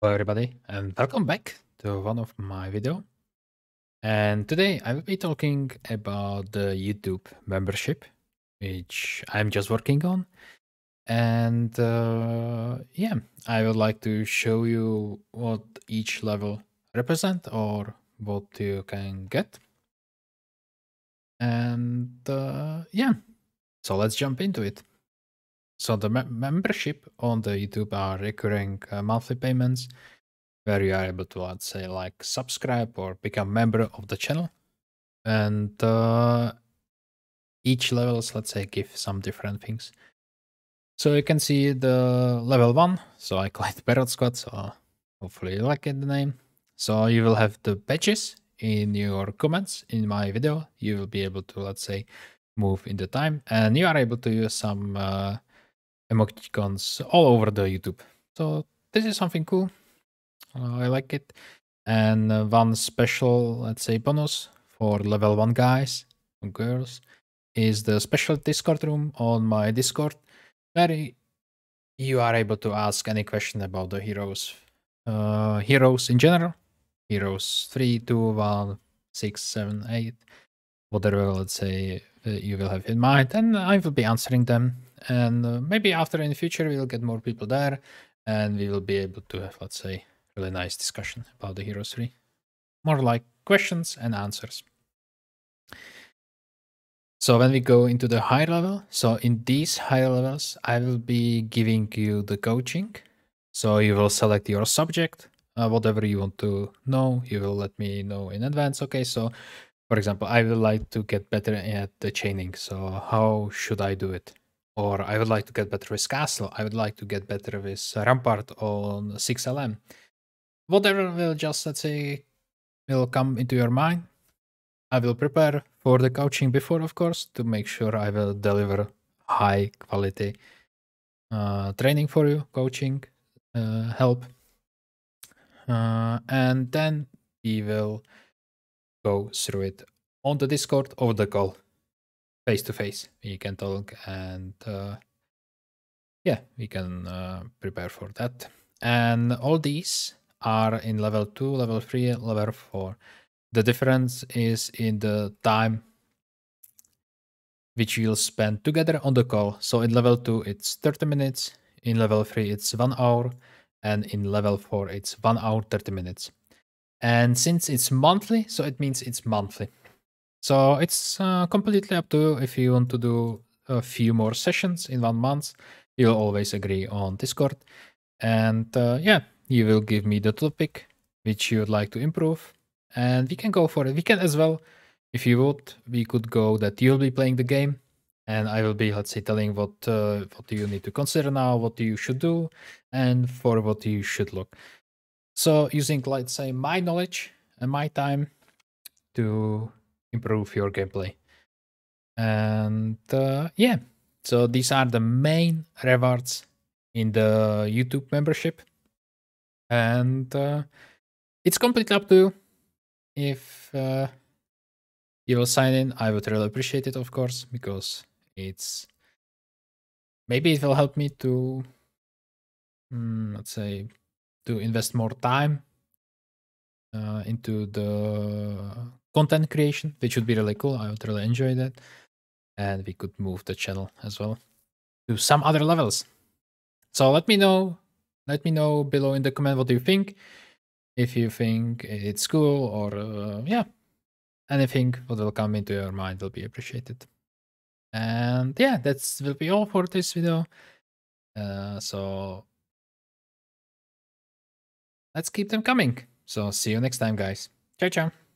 Hello everybody and welcome back to one of my video and today I will be talking about the YouTube membership which I'm just working on and uh, yeah I would like to show you what each level represent or what you can get and uh, yeah so let's jump into it so the me membership on the YouTube are recurring uh, monthly payments where you are able to, let's say, like subscribe or become member of the channel. And uh, each levels, let's say, give some different things. So you can see the level one. So I call it Parrot Squad. So hopefully you like it, the name. So you will have the badges in your comments in my video. You will be able to, let's say, move in the time and you are able to use some uh, emoticons all over the YouTube. So this is something cool. Uh, I like it. And uh, eh, one special, let's say, bonus for level 1 guys and girls is the special Discord room on my Discord where you are able to ask any question about the heroes. Uh, heroes in general. Heroes 3, 2, 1, 6, 7, 8. Whatever, let's say, that uh, you will have in mind, and I will be answering them. And uh, maybe after in the future, we'll get more people there, and we will be able to have, let's say, really nice discussion about the Heroes 3. More like questions and answers. So when we go into the higher level, so in these higher levels, I will be giving you the coaching. So you will select your subject, uh, whatever you want to know. You will let me know in advance. Okay, so for example, I would like to get better at the chaining. So how should I do it? Or I would like to get better with castle. I would like to get better with rampart on 6LM. Whatever will just, let's say, will come into your mind. I will prepare for the coaching before, of course, to make sure I will deliver high quality uh, training for you, coaching, uh, help. Uh, and then we will go through it on the Discord or the call face to face. We can talk and uh, yeah, we can uh, prepare for that. And all these are in level 2, level 3, level 4. The difference is in the time which you'll spend together on the call. So in level 2, it's 30 minutes. In level 3, it's 1 hour. And in level 4, it's 1 hour 30 minutes. And since it's monthly, so it means it's monthly. So it's uh, completely up to you if you want to do a few more sessions in one month. You'll always agree on Discord. And uh, yeah, you will give me the topic which you would like to improve. And we can go for it. We can as well, if you would, we could go that you'll be playing the game and I will be, let's say, telling what uh, what you need to consider now, what you should do, and for what you should look. So using, let's say, my knowledge and my time to improve your gameplay. And uh, yeah, so these are the main rewards in the YouTube membership. And uh, it's completely up to you. If uh, you will sign in, I would really appreciate it, of course, because it's maybe it will help me to, mm, let's say, to invest more time uh, into the content creation, which would be really cool. I would really enjoy that. And we could move the channel as well to some other levels. So let me know. Let me know below in the comment what do you think. If you think it's cool or uh, yeah, anything what will come into your mind will be appreciated. And yeah, that's will be all for this video. Uh, so let's keep them coming. So see you next time, guys. Ciao, ciao.